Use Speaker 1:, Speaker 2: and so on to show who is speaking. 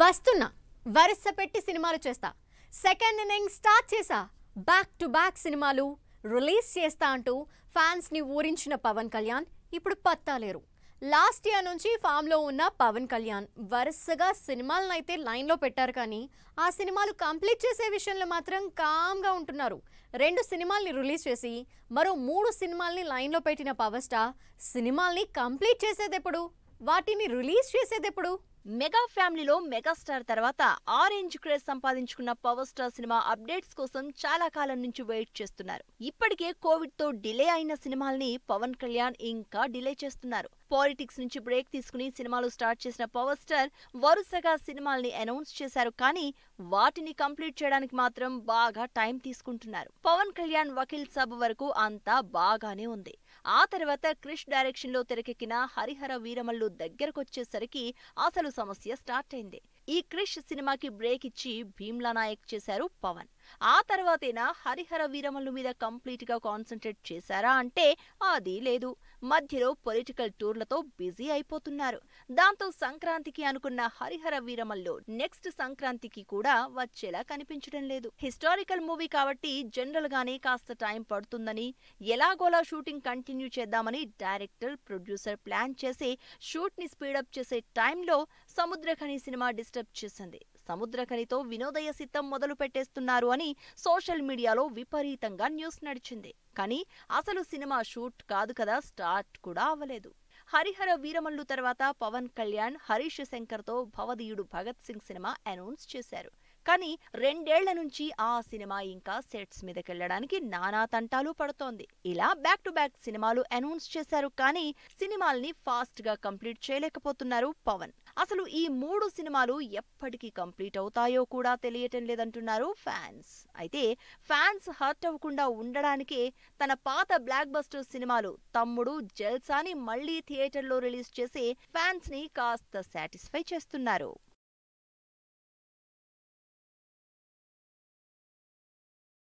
Speaker 1: వస్తున్నా వరుస పెట్టి సినిమాలు చేస్తా సెకండ్ ఇన్నింగ్ స్టార్ట్ చేసా బ్యాక్ టు బ్యాక్ సినిమాలు రిలీజ్ చేస్తా అంటూ ఫ్యాన్స్ని ఊరించిన పవన్ కళ్యాణ్ ఇప్పుడు పత్తాలేరు లాస్ట్ ఇయర్ నుంచి ఫామ్లో ఉన్న పవన్ కళ్యాణ్ వరుసగా సినిమాలను అయితే లైన్లో పెట్టారు కానీ ఆ సినిమాలు కంప్లీట్ చేసే విషయంలో మాత్రం కామ్గా ఉంటున్నారు రెండు సినిమాల్ని రిలీజ్ చేసి మరో మూడు సినిమాల్ని లైన్లో పెట్టిన పవర్ స్టార్ సినిమాల్ని
Speaker 2: కంప్లీట్ చేసేదెప్పుడు వాటిని రిలీజ్ చేసేదెప్పుడు మెగా ఫ్యామిలీలో మెగాస్టార్ తర్వాత ఆరెంజ్ క్రేజ్ సంపాదించుకున్న పవర్ స్టార్ సినిమా అప్డేట్స్ కోసం చాలా కాలం నుంచి వెయిట్ చేస్తున్నారు ఇప్పటికే కోవిడ్ తో డిలే అయిన సినిమాల్ని పవన్ కళ్యాణ్ ఇంకా డిలే చేస్తున్నారు పాలిటిక్స్ నుంచి బ్రేక్ తీసుకుని సినిమాలు స్టార్ట్ చేసిన పవర్ స్టార్ వరుసగా సినిమాల్ని అనౌన్స్ చేశారు కానీ వాటిని కంప్లీట్ చేయడానికి మాత్రం బాగా టైం తీసుకుంటున్నారు పవన్ కళ్యాణ్ వకీల్ సబ్ వరకు అంతా బాగానే ఉంది ఆ తర్వాత క్రిష్ డైరెక్షన్ లో తెరకెక్కిన హరిహర వీరమల్లు దగ్గరకొచ్చేసరికి అసలు సమస్య స్టార్ట్ అయింది ఈ క్రిష్ సినిమాకి బ్రేక్ ఇచ్చి భీమ్లా నాయక్ చేశారు పవన్ ఆ తర్వాతేనా హరిహర వీరమల్లు మీద కంప్లీట్గా కాన్సన్ట్రేట్ చేశారా అంటే అది లేదు మధ్యలో పొలిటికల్ టూర్లతో బిజీ అయిపోతున్నారు దాంతో సంక్రాంతికి అనుకున్న హరిహర వీరమల్లో నెక్స్ట్ సంక్రాంతికి కూడా వచ్చేలా కనిపించడం లేదు హిస్టారికల్ మూవీ కాబట్టి జనరల్ గానే కాస్త టైం పడుతుందని ఎలాగోలా షూటింగ్ కంటిన్యూ చేద్దామని డైరెక్టర్ ప్రొడ్యూసర్ ప్లాన్ చేసి షూట్ ని స్పీడప్ చేసే టైంలో సముద్రఖని సినిమా డిస్టర్బ్ చేసింది సముద్రఖనితో వినోదయ సిద్ధం మొదలు పెట్టేస్తున్నారు అని సోషల్ మీడియాలో విపరీతంగా న్యూస్ నడిచింది కానీ అసలు సినిమా షూట్ కాదు కదా స్టార్ట్ కూడా అవ్వలేదు హరిహర వీరమల్లు తర్వాత పవన్ కళ్యాణ్ హరీష్ శంకర్తో భవదీయుడు భగత్ సింగ్ సినిమా అనౌన్స్ చేశారు కానీ రెండేళ్ల నుంచి ఆ సినిమా ఇంకా సెట్స్ మీదకెళ్లడానికి నానా తంటాలు పడుతోంది ఇలా బ్యాక్ టు బ్యాక్ సినిమాలు అనౌన్స్ చేశారు కానీ సినిమాల్ని ఫాస్ట్ గా కంప్లీట్ చేయలేకపోతున్నారు పవన్ అసలు ఈ మూడు సినిమాలు ఎప్పటికీ కంప్లీట్ అవుతాయో కూడా తెలియటం లేదంటున్నారు ఫ్యాన్స్ అయితే ఫ్యాన్స్ హర్ట్ అవ్వకుండా ఉండడానికే తన పాత బ్లాక్ బస్టర్ సినిమాలు తమ్ముడు జల్సాని మళ్లీ థియేటర్లో రిలీజ్ చేసి ఫ్యాన్స్ ని కాస్త సాటిస్ఫై చేస్తున్నారు